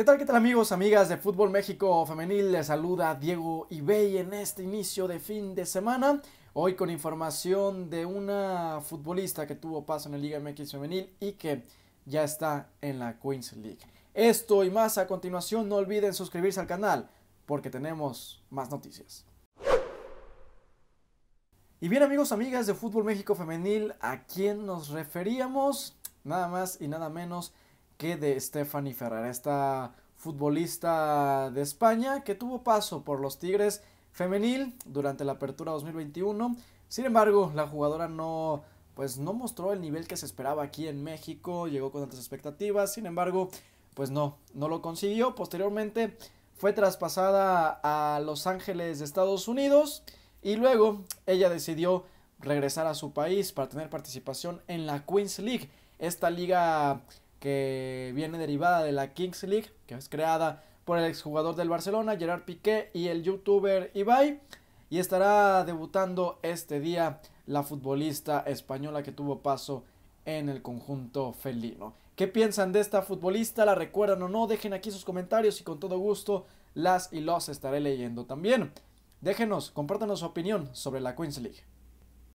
¿Qué tal, qué tal amigos, amigas de Fútbol México Femenil? Les saluda Diego Ibey en este inicio de fin de semana. Hoy con información de una futbolista que tuvo paso en la Liga MX Femenil y que ya está en la Queens League. Esto y más a continuación, no olviden suscribirse al canal porque tenemos más noticias. Y bien amigos, amigas de Fútbol México Femenil, ¿a quién nos referíamos? Nada más y nada menos que de Stephanie Ferrer, esta futbolista de España que tuvo paso por los Tigres femenil durante la apertura 2021. Sin embargo, la jugadora no pues no mostró el nivel que se esperaba aquí en México, llegó con tantas expectativas. Sin embargo, pues no, no lo consiguió. Posteriormente fue traspasada a Los Ángeles de Estados Unidos y luego ella decidió regresar a su país para tener participación en la Queens League, esta liga que viene derivada de la Kings League, que es creada por el exjugador del Barcelona, Gerard Piqué, y el youtuber Ibai. Y estará debutando este día la futbolista española que tuvo paso en el conjunto felino. ¿Qué piensan de esta futbolista? ¿La recuerdan o no? Dejen aquí sus comentarios y con todo gusto las y los estaré leyendo también. Déjenos, compártanos su opinión sobre la Queens League.